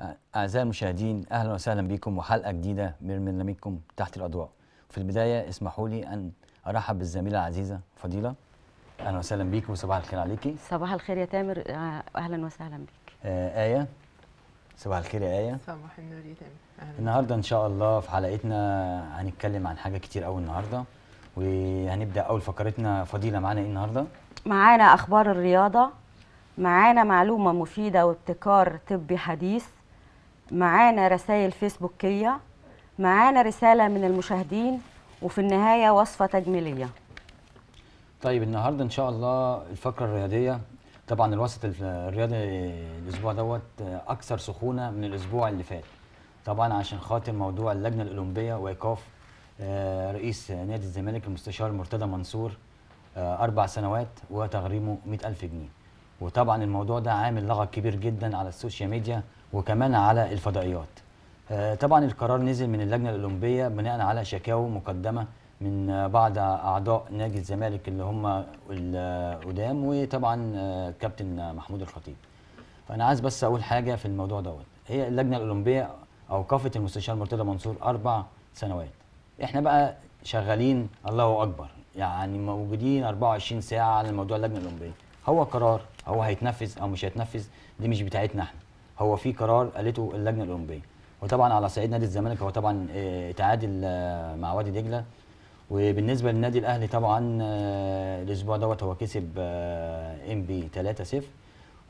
آه، أعزائي المشاهدين أهلا وسهلا بكم وحلقة جديدة من برنامجكم تحت الأضواء في البداية اسمحوا لي أن أرحب بالزميلة العزيزة فضيلة أهلا وسهلا بك وصباح الخير عليكي صباح الخير يا تامر آه، أهلا وسهلا بك آه، آية صباح الخير يا آية صباح النور يا تامر النهاردة إن شاء الله في حلقتنا هنتكلم عن حاجة كتير أوي النهاردة وهنبدأ أول فقرتنا فضيلة معانا إيه النهاردة؟ معانا أخبار الرياضة معانا معلومة مفيدة وابتكار طبي حديث معانا رسائل فيسبوكية معانا رسالة من المشاهدين وفي النهاية وصفة تجميلية طيب النهاردة إن شاء الله الفقرة الرياضية طبعا الوسط الرياضي الأسبوع دوت أكثر سخونة من الأسبوع اللي فات طبعا عشان خاطر موضوع اللجنة الأولمبية وإيقاف آه، رئيس نادي الزمالك المستشار مرتضى منصور آه، أربع سنوات وتغريمه 100000 جنيه وطبعا الموضوع ده عامل لغط كبير جدا على السوشيال ميديا وكمان على الفضائيات آه، طبعا القرار نزل من اللجنه الاولمبيه بناء على شكاوى مقدمه من بعض اعضاء نادي الزمالك اللي هم القدام وطبعا آه، كابتن محمود الخطيب فانا عايز بس اقول حاجه في الموضوع دوت هي اللجنه الاولمبيه اوقفت المستشار مرتضى منصور اربع سنوات احنا بقى شغالين الله اكبر يعني موجودين 24 ساعه على موضوع اللجنه الاولمبيه هو قرار هو هيتنفذ او مش هيتنفذ دي مش بتاعتنا احنا هو في قرار قالته اللجنه الاولمبيه وطبعا على صعيد نادي الزمالك هو طبعا آه، تعادل آه، مع وادي دجله وبالنسبه للنادي الاهلي طبعا آه، الاسبوع دوت هو كسب ام بي 3 0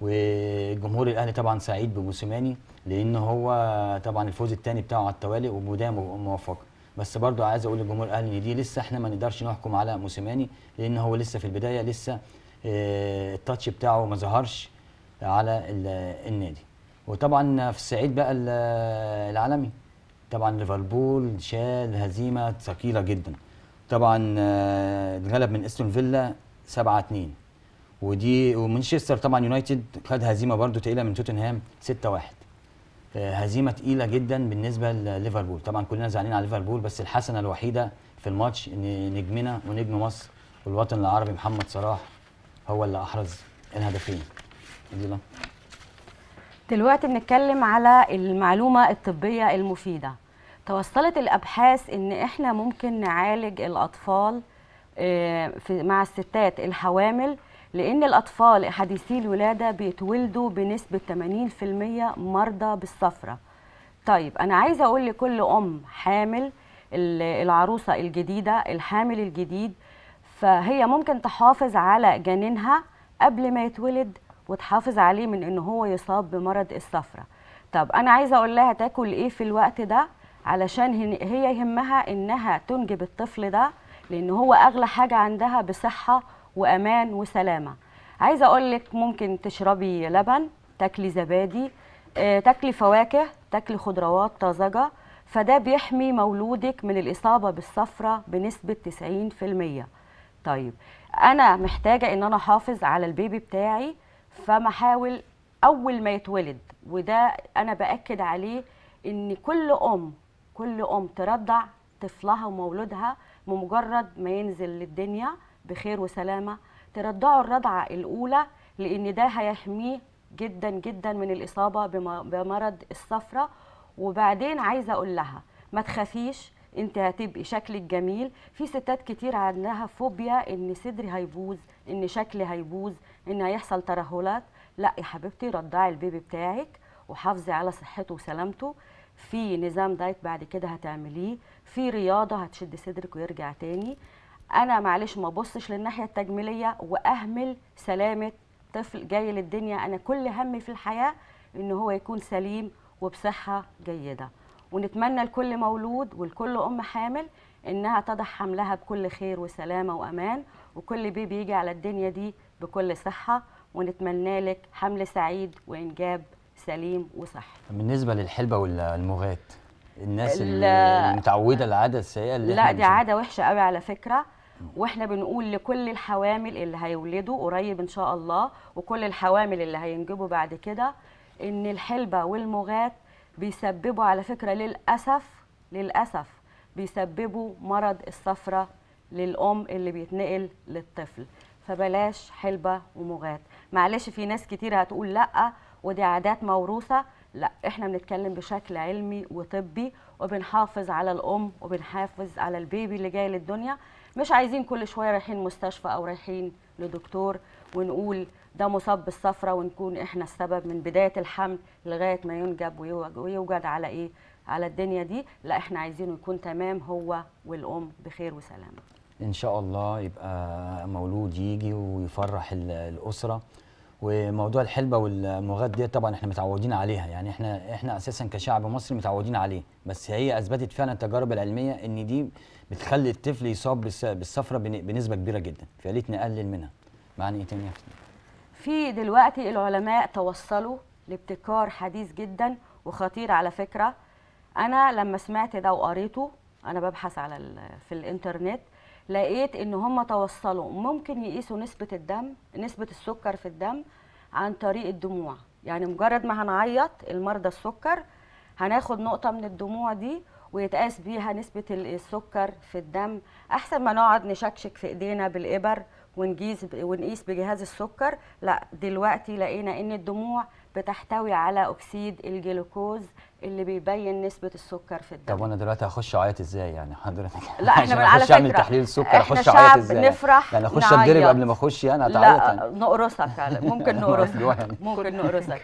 والجمهور الاهلي طبعا سعيد بموسيماني لان هو طبعا الفوز الثاني بتاعه على التوالي وده موفق بس برضو عايز اقول للجمهور الاهلي ان دي لسه احنا ما نقدرش نحكم على موسيماني لان هو لسه في البدايه لسه التاتش بتاعه ما ظهرش على النادي وطبعا في الصعيد بقى العالمي طبعا ليفربول شال هزيمه ثقيله جدا طبعا آه، اتغلب من استون فيلا 7 2 ودي ومانشستر طبعا يونايتد خد هزيمه برده تقيله من توتنهام 6 1 آه، هزيمه تقيله جدا بالنسبه لليفربول طبعا كلنا زعلانين على ليفربول بس الحسنه الوحيده في الماتش ان نجمنا ونجم مصر والوطن العربي محمد صلاح هو اللي احرز الهدفين دي دلوقتي بنتكلم على المعلومة الطبية المفيدة توصلت الأبحاث إن إحنا ممكن نعالج الأطفال آه، مع الستات الحوامل لأن الأطفال حديثي الولادة بيتولدوا بنسبة 80% مرضى بالصفرة طيب أنا عايزة أقول لكل أم حامل العروسة الجديدة الحامل الجديد فهي ممكن تحافظ على جنينها قبل ما يتولد وتحافظ عليه من ان هو يصاب بمرض الصفرة طب انا عايزه اقول لها تاكل ايه في الوقت ده علشان هي يهمها انها تنجب الطفل ده لان هو اغلى حاجه عندها بصحه وامان وسلامه عايزه اقول لك ممكن تشربي لبن تاكلي زبادي آه، تاكلي فواكه تاكلي خضروات طازجه فده بيحمي مولودك من الاصابه بالصفره بنسبه 90% طيب انا محتاجه ان انا احافظ على البيبي بتاعي فمحاول اول ما يتولد وده انا باكد عليه ان كل ام كل ام ترضع طفلها ومولودها بمجرد ما ينزل للدنيا بخير وسلامه ترضعه الرضعه الاولى لان ده هيحميه جدا جدا من الاصابه بمرض الصفرة وبعدين عايزه اقول لها ما تخافيش انت هتبقي شكلك جميل في ستات كتير عندها فوبيا ان صدري هيبوظ ان شكلي هيبوظ ان هيحصل ترهلات لا يا حبيبتي رضعي البيبي بتاعك وحافظي على صحته وسلامته في نظام دايت بعد كده هتعمليه في رياضه هتشد صدرك ويرجع تاني انا معلش ما بصش للناحيه التجميليه واهمل سلامه طفل جاي للدنيا انا كل همي في الحياه ان هو يكون سليم وبصحه جيده ونتمنى لكل مولود ولكل ام حامل انها تضع حملها بكل خير وسلامه وامان وكل بيبي يجي على الدنيا دي بكل صحه ونتمنى لك حمل سعيد وانجاب سليم وصحي بالنسبه للحلبه والمغات الناس اللي متعوده العاده السيئه اللي لا دي عاده وحشه قوي على فكره واحنا بنقول لكل الحوامل اللي هيولدوا قريب ان شاء الله وكل الحوامل اللي هينجبوا بعد كده ان الحلبه والمغات بيسببوا على فكره للاسف للاسف بيسببوا مرض الصفرة للام اللي بيتنقل للطفل فبلاش حلبه ومغات معلش في ناس كتير هتقول لا ودي عادات موروثه لا احنا بنتكلم بشكل علمي وطبي وبنحافظ على الام وبنحافظ على البيبي اللي جاي للدنيا مش عايزين كل شويه رايحين مستشفى او رايحين لدكتور ونقول ده مصاب بالصفرة ونكون احنا السبب من بداية الحمل لغاية ما ينجب ويوجد على ايه على الدنيا دي لا احنا عايزينه يكون تمام هو والام بخير وسلامه ان شاء الله يبقى مولود يجي ويفرح الاسره وموضوع الحلبه والمغاد دي طبعا احنا متعودين عليها يعني احنا احنا اساسا كشعب مصري متعودين عليه بس هي اثبتت فعلا التجارب العلميه ان دي بتخلي الطفل يصاب بالصفره بنسبه كبيره جدا فيا نقلل منها معنى ايه تاني يا في دلوقتي العلماء توصلوا لابتكار حديث جدا وخطير على فكره انا لما سمعت ده وقريته انا ببحث على في الانترنت لقيت ان هم توصلوا ممكن يقيسوا نسبه الدم نسبه السكر في الدم عن طريق الدموع يعني مجرد ما هنعيط المرضى السكر هناخد نقطه من الدموع دي ويتقاس بيها نسبه السكر في الدم احسن ما نقعد نشكشك في ايدينا بالابر ونجيز ونقيس بجهاز السكر لا دلوقتي لقينا ان الدموع بتحتوي على اكسيد الجلوكوز اللي بيبين نسبه السكر في الدم طب وانا دلوقتي هخش اعيط ازاي يعني حضرتك لا احنا عشان على فكره اعمل تحليل السكر اخش اعيط ازاي نفرح يعني اخش اتضرب قبل ما اخش يعني اتعيط لا نقرصك ممكن نقرصك ممكن نقرصك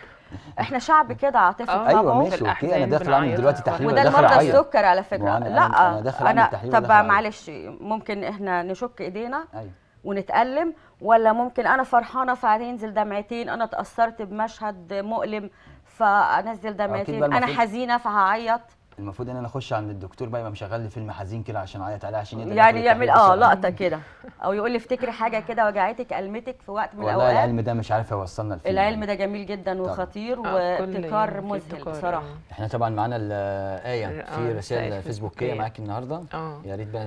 احنا شعب كده عاطفي ايوه ماشي اوكي انا داخل اعمل دلوقتي تحليل وده المرضى السكر على فكره لا انا, اعمل تحليل طب معلش ممكن احنا نشك ايدينا أيوة. ونتألم ولا ممكن أنا فرحانة فهتنزل دمعتين أنا اتأثرت بمشهد مؤلم فأنزل دمعتين أنا حزينة فهعيط المفروض ان انا اخش عند الدكتور بقى يبقى مشغل لي فيلم حزين كده عشان اعيط عليه عشان يقدر يعني يعمل اه لقطه كده او يقول لي افتكري حاجه كده وجعتك المتك في وقت من الاوقات والله العلم ده مش عارف يوصلنا لفين يعني. العلم ده جميل جدا وخطير آه، وابتكار مذهل بصراحه آه. احنا طبعا معانا الايه آه، في رسائل فيسبوكيه معاكي النهارده يا ريت بقى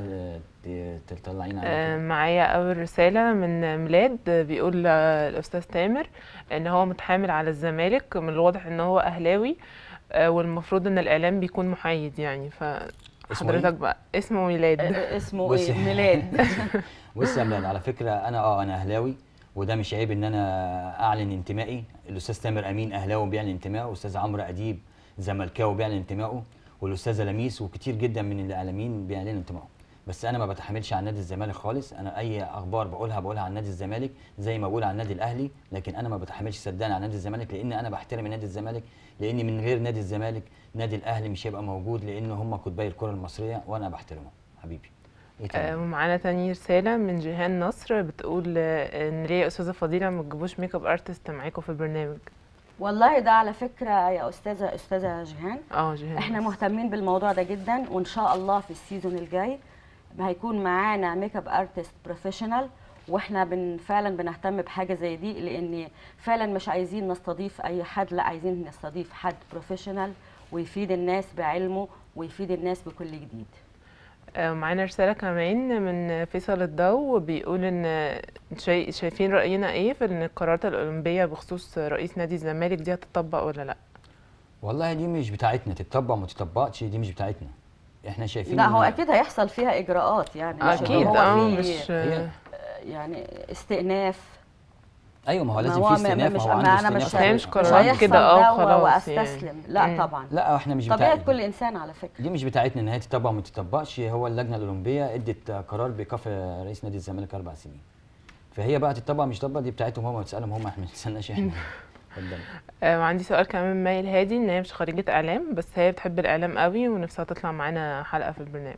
تطلعينا عليها معايا اول رساله من ميلاد بيقول الاستاذ تامر ان هو متحامل على الزمالك من الواضح ان هو اهلاوي آه، والمفروض ان الاعلام بيكون محايد يعني ف إيه؟ حضرتك بقى اسمه ميلاد آه، آه، اسمه ايه ميلاد بص يا ميلاد على فكره انا اه انا اهلاوي وده مش عيب ان انا اعلن انتمائي الاستاذ تامر امين اهلاوي بيعلن انتمائه والاستاذ عمرو اديب زملكاوي بيعلن انتمائه والاستاذه لميس وكتير جدا من الاعلاميين بيعلنوا انتمائهم بس انا ما بتحملش عن نادي الزمالك خالص انا اي اخبار بقولها بقولها عن نادي الزمالك زي ما بقول عن النادي الاهلي لكن انا ما بتحملش صدقني عن نادي الزمالك لان انا بحترم نادي الزمالك لان من غير نادي الزمالك نادي الاهلي مش هيبقى موجود لان هم قطبي الكره المصريه وانا بحترمهم حبيبي ايه آه معانا تاني رساله من جيهان نصر بتقول آه، ان ليه يا استاذه فضيله ما تجيبوش ميك اب ارتست معاكم في البرنامج والله ده على فكره يا استاذه استاذه جيهان اه جيهان احنا مهتمين بالموضوع ده جدا وان شاء الله في السيزون الجاي هيكون معانا ميك اب ارتست بروفيشنال واحنا بن فعلا بنهتم بحاجه زي دي لان فعلا مش عايزين نستضيف اي حد لا عايزين نستضيف حد بروفيشنال ويفيد الناس بعلمه ويفيد الناس بكل جديد آه، معانا رسالة كمان من فيصل الضو بيقول ان شايفين رأينا ايه في ان القرارات الأولمبية بخصوص رئيس نادي الزمالك دي هتطبق ولا لا؟ والله دي مش بتاعتنا تتطبق ما تتطبقش دي مش بتاعتنا احنا شايفين لا هو اكيد هيحصل فيها اجراءات يعني اكيد هو آه، مش آه، يعني استئناف ايوه ما هو لازم في استئناف ما هو عنده انا مش مش قرارات كده اه خلاص واستسلم لا يعني. طبعا لا احنا مش طبيعه كل انسان على فكره دي مش بتاعتنا ان هي تتبع وما تتبعش هو اللجنه الاولمبيه ادت قرار بايقاف رئيس نادي الزمالك اربع سنين فهي بقى تتبع مش تطبق دي بتاعتهم هم تسالهم هم احنا ما تسالناش احنا آه، وعندي سؤال كمان من مايل هادي ان هي مش خريجه اعلام بس هي بتحب الاعلام قوي ونفسها تطلع معانا حلقه في البرنامج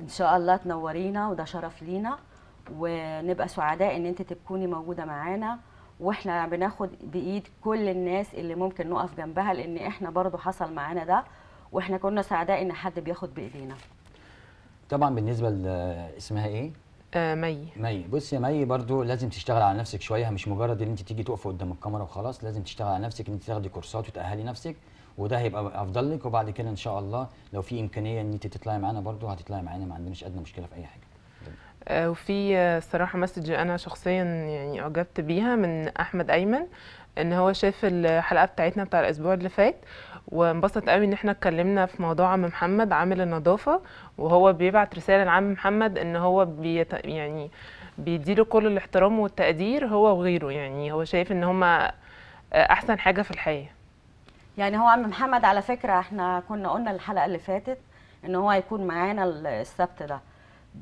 ان شاء الله تنورينا وده شرف لينا ونبقى سعداء ان انت تكوني موجوده معانا واحنا بناخد بايد كل الناس اللي ممكن نقف جنبها لان احنا برضو حصل معانا ده واحنا كنا سعداء ان حد بياخد بايدينا طبعا بالنسبه اسمها ايه آه، مي مي بص يا مي برضو لازم تشتغل على نفسك شويه مش مجرد ان انت تيجي تقف قدام الكاميرا وخلاص لازم تشتغل على نفسك ان انت تاخدي كورسات وتاهلي نفسك وده هيبقى افضل لك وبعد كده ان شاء الله لو في امكانيه ان انت تطلعي معانا برضو هتطلعي معانا ما عندناش ادنى مشكله في اي حاجه آه، وفي الصراحه آه، مسج انا شخصيا يعني اعجبت بيها من احمد ايمن ان هو شاف الحلقه بتاعتنا بتاع الاسبوع اللي فات وانبسطت قوي ان احنا اتكلمنا في موضوع عم محمد عامل النظافه وهو بيبعت رساله لعم محمد ان هو بيت يعني بيديله كل الاحترام والتقدير هو وغيره يعني هو شايف ان هما احسن حاجه في الحياه يعني هو عم محمد على فكره احنا كنا قلنا الحلقه اللي فاتت ان هو هيكون معانا السبت ده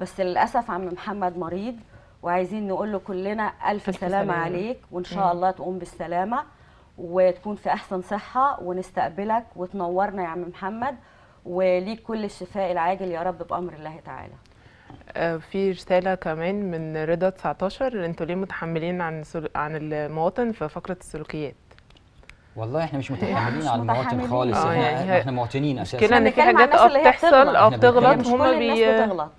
بس للاسف عم محمد مريض وعايزين نقول له كلنا الف, ألف سلامه سلامة. عليك وان شاء الله تقوم بالسلامه وتكون في احسن صحه ونستقبلك وتنورنا يا عم محمد وليك كل الشفاء العاجل يا رب بامر الله تعالى آه، في رساله كمان من رضا 19 انتوا ليه متحملين عن عن المواطن في فقره السلوكيات والله احنا مش متحملين على المواطن خالص آه يعني احنا مواطنين اساسا كده ان في حاجات بتحصل او بتغلط هم بي يعني مش كل الناس بتغلط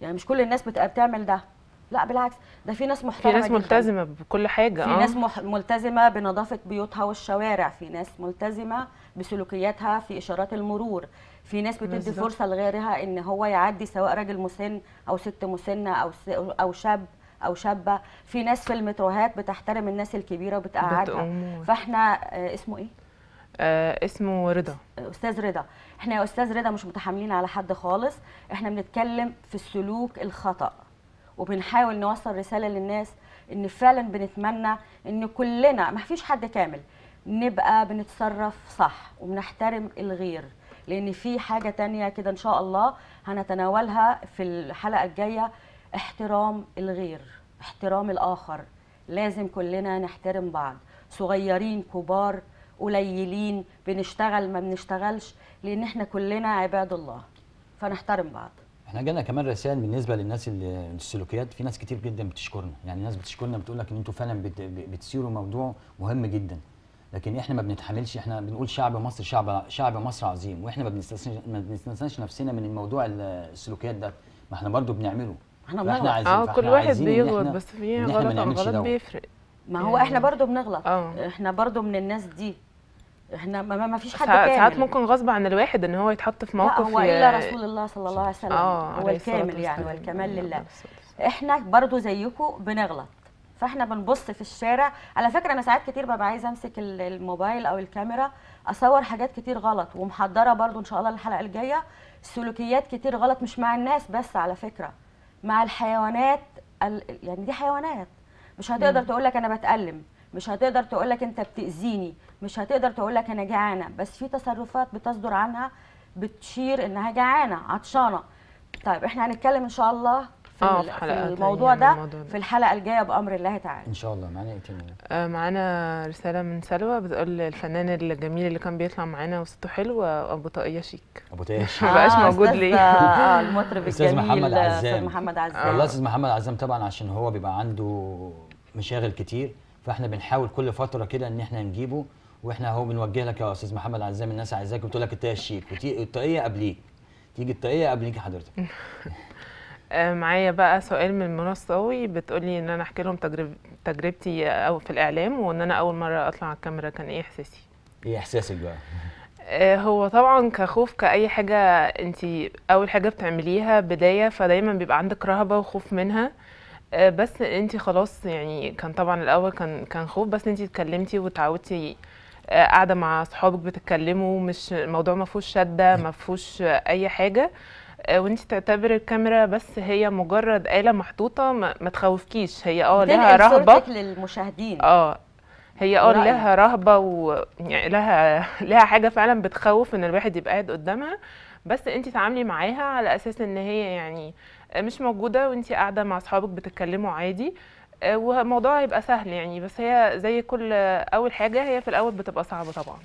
يعني مش كل الناس بتعمل ده لا بالعكس ده في ناس محترمه في ناس ملتزمه بكل حاجه في أوه. ناس ملتزمه بنظافه بيوتها والشوارع في ناس ملتزمه بسلوكياتها في اشارات المرور في ناس بتدي فرصه لغيرها ان هو يعدي سواء راجل مسن او ست مسنه او س... او شاب او شابه في ناس في المتروهات بتحترم الناس الكبيره وبتقعدها فاحنا آه اسمه ايه آه اسمه رضا استاذ رضا احنا يا استاذ رضا مش متحاملين على حد خالص احنا بنتكلم في السلوك الخطا وبنحاول نوصل رساله للناس ان فعلا بنتمنى ان كلنا ما فيش حد كامل نبقى بنتصرف صح وبنحترم الغير لان في حاجه تانية كده ان شاء الله هنتناولها في الحلقه الجايه احترام الغير احترام الاخر لازم كلنا نحترم بعض صغيرين كبار قليلين بنشتغل ما بنشتغلش لان احنا كلنا عباد الله فنحترم بعض احنا جالنا كمان رسائل بالنسبه للناس اللي السلوكيات في ناس كتير جدا بتشكرنا يعني ناس بتشكرنا بتقول لك ان انتوا فعلا بتثيروا موضوع مهم جدا لكن احنا ما بنتحملش احنا بنقول شعب مصر شعب شعب مصر عظيم واحنا ما بنستثناش ما بنستثناش نفسنا من الموضوع السلوكيات ده ما احنا برضو بنعمله احنا بنغلط اه كل واحد بيغلط بس في غلط غلط بيفرق ما هو احنا يعني برضو بنغلط آه. احنا برضو من الناس دي احنا ما, ما فيش حد كامل ساعات ممكن غصب عن الواحد ان هو يتحط في موقف هو الا رسول الله صلى الله عليه وسلم آه هو الكامل يعني والكمال لله احنا برضو زيكم بنغلط فاحنا بنبص في الشارع على فكره انا ساعات كتير ببقى عايزه امسك الموبايل او الكاميرا اصور حاجات كتير غلط ومحضره برضو ان شاء الله الحلقه الجايه سلوكيات كتير غلط مش مع الناس بس على فكره مع الحيوانات يعني دي حيوانات مش هتقدر تقول لك انا بتألم مش هتقدر تقول لك انت بتاذيني مش هتقدر تقول لك انا جعانه بس في تصرفات بتصدر عنها بتشير انها جعانه عطشانه طيب احنا هنتكلم ان شاء الله في, آه، في الموضوع يعني ده, الموضوع ده في الحلقه الجايه بامر الله تعالى ان شاء الله معانا ايه تاني آه معانا رساله من سلوى بتقول الفنان الجميل اللي كان بيطلع معانا وسته حلو ابو طاقيه شيك ابو طاقيه شيك ما بقاش آه، موجود ليه اه, آه، المطرب الجميل محمد عزام استاذ محمد عزام والله استاذ محمد عزام طبعا عشان هو بيبقى عنده مشاغل كتير فاحنا بنحاول كل فتره كده ان احنا نجيبه واحنا اهو بنوجه لك يا استاذ محمد عزام الناس عايزاك بتقول لك الطاقيه الشيك الطاقيه قبليك تيجي الطاقيه قبليك حضرتك آه، معايا بقى سؤال من منى الصاوي بتقول لي ان انا احكي لهم تجرب... تجربتي او في الاعلام وان انا اول مره اطلع على الكاميرا كان ايه احساسي ايه احساسك بقى آه، هو طبعا كخوف كاي حاجه انت اول حاجه بتعمليها بدايه فدايما بيبقى عندك رهبه وخوف منها آه، بس انت خلاص يعني كان طبعا الاول كان كان خوف بس انت اتكلمتي وتعودتي آه، قاعده مع اصحابك بتتكلموا مش الموضوع ما فيهوش شده ما فيهوش اي حاجه آه، وانت تعتبري الكاميرا بس هي مجرد آلة محطوطة ما تخوفكيش هي اه لها رهبة للمشاهدين اه هي اه لها يعني. رهبه ويعني لها لها حاجه فعلا بتخوف ان الواحد يبقى قاعد قدامها بس انت تعاملي معاها على اساس ان هي يعني مش موجوده وانت قاعده مع اصحابك بتتكلموا عادي آه، والموضوع هيبقى سهل يعني بس هي زي كل اول حاجه هي في الاول بتبقى صعبه طبعا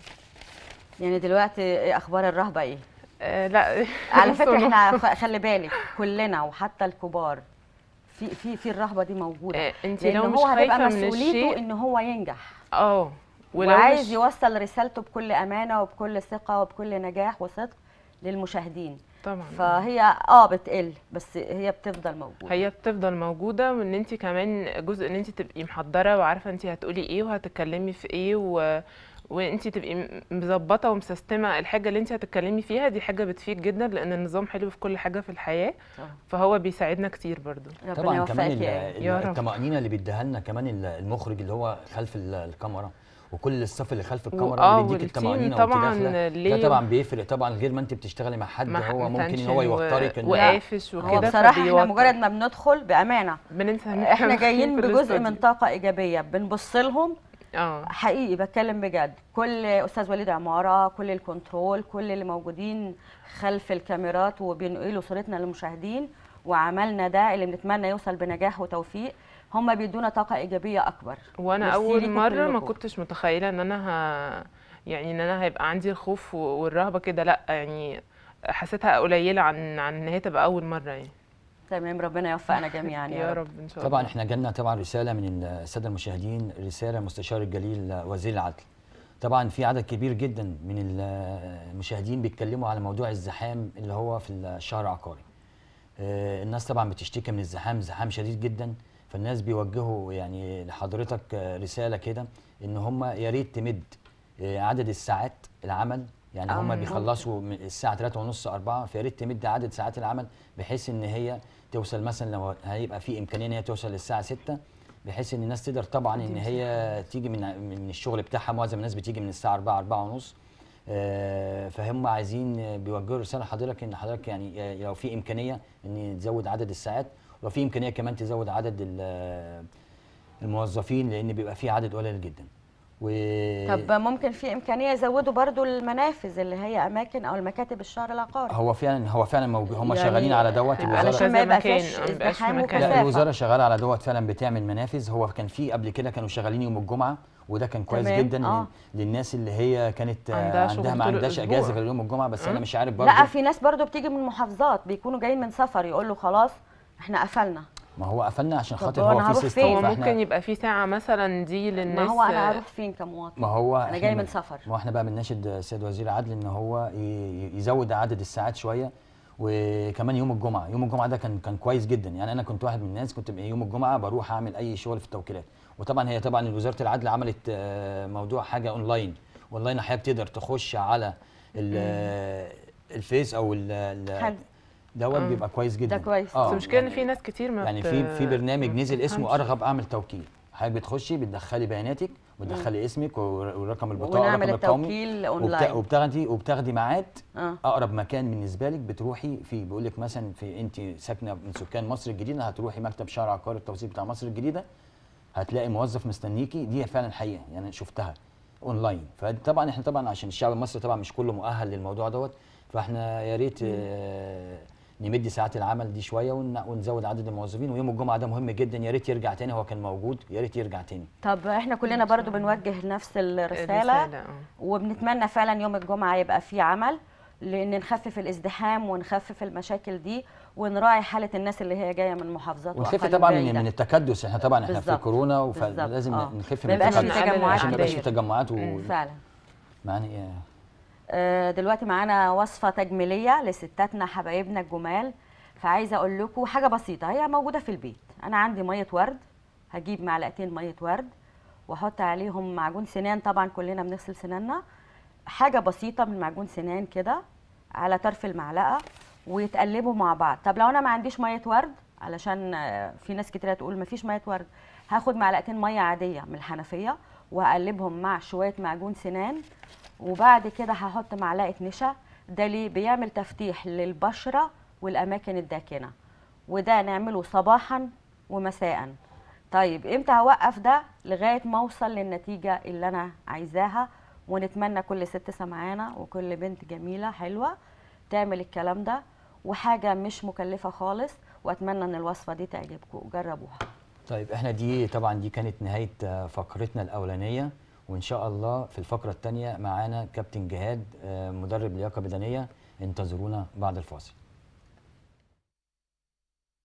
يعني دلوقتي اخبار الرهبه ايه آه لا على فكره احنا خلي بالك كلنا وحتى الكبار في في في الرهبه دي موجوده إيه انت لو مش هو هتبقى مسؤوليته ان هو ينجح اه وعايز مش... يوصل رسالته بكل امانه وبكل ثقه وبكل نجاح وصدق للمشاهدين طبعا فهي اه بتقل بس هي بتفضل موجوده هي بتفضل موجوده وان انت كمان جزء ان انت تبقي محضره وعارفه انت هتقولي ايه وهتتكلمي في ايه و... وانت تبقي مظبطه ومسستمه الحاجه اللي انت هتتكلمي فيها دي حاجه بتفيد جدا لان النظام حلو في كل حاجه في الحياه فهو بيساعدنا كتير برضو طبعا كمان الطمانينه اللي بيديها لنا كمان المخرج اللي هو خلف الكاميرا وكل الصف اللي خلف الكاميرا اللي آه، بيديك التمارين طبعا ده طبعا بيفرق طبعا غير ما انت بتشتغلي مع حد هو ممكن ان هو يوترك و... وقافش وكده هو آه. بصراحه احنا مجرد ما بندخل بامانه بننسى احنا جايين بجزء من طاقه ايجابيه بنبص لهم اه حقيقي بتكلم بجد كل استاذ وليد عماره كل الكنترول كل اللي موجودين خلف الكاميرات وبينقلوا صورتنا للمشاهدين وعملنا ده اللي بنتمنى يوصل بنجاح وتوفيق هم بيدونا طاقه ايجابيه اكبر وانا اول مره ما كنتش متخيله ان انا ه... يعني ان انا هيبقى عندي الخوف والرهبه كده لا يعني حسيتها قليله عن عن ان هي تبقى اول مره يعني تمام ربنا يوفقنا جميعا يا, رب ان شاء الله طبعا احنا جالنا طبعا رساله من الساده المشاهدين رساله مستشار الجليل وزير العدل طبعا في عدد كبير جدا من المشاهدين بيتكلموا على موضوع الزحام اللي هو في الشهر العقاري آه، الناس طبعا بتشتكي من الزحام زحام شديد جدا فالناس بيوجهوا يعني لحضرتك رساله كده ان هم يا ريت تمد آه، عدد الساعات العمل يعني هم بيخلصوا من الساعه 3 ونص 4 فيا ريت تمد عدد ساعات العمل بحيث ان هي توصل مثلا لو هيبقى في امكانيه ان هي توصل للساعه 6 بحيث ان الناس تقدر طبعا ان هي تيجي من من الشغل بتاعها معظم الناس بتيجي من الساعه 4 4 ونص آه، فهم عايزين بيوجهوا رساله لحضرتك ان حضرتك يعني لو في امكانيه ان تزود عدد الساعات ولو في امكانيه كمان تزود عدد الموظفين لان بيبقى في عدد قليل جدا و... طب ممكن في امكانيه يزودوا برضو المنافذ اللي هي اماكن او المكاتب الشهر العقاري هو فعلا هو فعلا موجود هم يعني شغالين على دوت الوزاره علشان ما يبقاش ازدحام لا الوزاره شغاله على دوت فعلا بتعمل منافذ هو كان في قبل كده كانوا شغالين يوم الجمعه وده كان كويس تمام. جدا آه. للناس اللي هي كانت عندها, عندها ما عندهاش اجازه غير يوم الجمعه بس انا آه. مش عارف برضه لا في ناس برضه بتيجي من محافظات بيكونوا جايين من سفر يقول له خلاص احنا قفلنا ما هو قفلنا عشان خاطر هو في سيستم فين؟ ممكن يبقى في ساعه مثلا دي للناس ما هو انا هروح فين كمواطن ما هو انا جاي من سفر ما احنا بقى بنناشد السيد وزير العدل ان هو يزود عدد الساعات شويه وكمان يوم الجمعه يوم الجمعه ده كان كان كويس جدا يعني انا كنت واحد من الناس كنت يوم الجمعه بروح اعمل اي شغل في التوكيلات وطبعا هي طبعا وزاره العدل عملت آه، موضوع حاجه اونلاين اونلاين حضرتك تقدر تخش على الفيس او ال دوت آه. بيبقى كويس جدا ده كويس آه. المشكله يعني ان في ناس كتير ما يعني في في برنامج نزل اسمه ارغب اعمل توكيل حضرتك بتخشي بتدخلي بياناتك وتدخلي اسمك ورقم البطاقه ورقم القومي اونلاين وبتاخدي وبتاخدي ميعاد آه. اقرب مكان بالنسبه لك بتروحي فيه بيقول لك مثلا في انت ساكنه من سكان مصر الجديده هتروحي مكتب شارع عقار التوثيق بتاع مصر الجديده هتلاقي موظف مستنيكي دي فعلا حقيقه يعني شفتها اونلاين فطبعا احنا طبعا عشان الشعب المصري طبعا مش كله مؤهل للموضوع دوت فاحنا يا ريت نمد ساعات العمل دي شويه ونزود عدد الموظفين ويوم الجمعه ده مهم جدا يا ريت يرجع تاني هو كان موجود يا ريت يرجع تاني طب احنا كلنا برضو بنوجه نفس الرساله اه. وبنتمنى فعلا يوم الجمعه يبقى فيه عمل لان نخفف الازدحام ونخفف المشاكل دي ونراعي حاله الناس اللي هي جايه من محافظات ونخف طبعا من, من التكدس احنا طبعا احنا في كورونا فلازم اه. نخف من التكدس عشان ما يبقاش في تجمعات و... فعلا معني آه، دلوقتي معانا وصفه تجميليه لستاتنا حبايبنا الجمال فعايزه اقول لكم حاجه بسيطه هي موجوده في البيت انا عندي ميه ورد هجيب معلقتين ميه ورد واحط عليهم معجون سنان طبعا كلنا بنغسل سناننا حاجه بسيطه من معجون سنان كده على طرف المعلقه ويتقلبوا مع بعض طب لو انا ما عنديش ميه ورد علشان آه، في ناس كتير تقول ما فيش ميه ورد هاخد معلقتين ميه عاديه من الحنفيه واقلبهم مع شويه معجون سنان وبعد كده هحط معلقه نشا ده ليه بيعمل تفتيح للبشره والاماكن الداكنه وده نعمله صباحا ومساء طيب امتى هوقف ده لغايه ما اوصل للنتيجه اللي انا عايزاها ونتمنى كل ست سمعانه وكل بنت جميله حلوه تعمل الكلام ده وحاجه مش مكلفه خالص واتمنى ان الوصفه دي تعجبكم جربوها طيب احنا دي طبعا دي كانت نهايه فقرتنا الاولانيه وان شاء الله في الفقره الثانيه معانا كابتن جهاد آه، مدرب لياقه بدنيه انتظرونا بعد الفاصل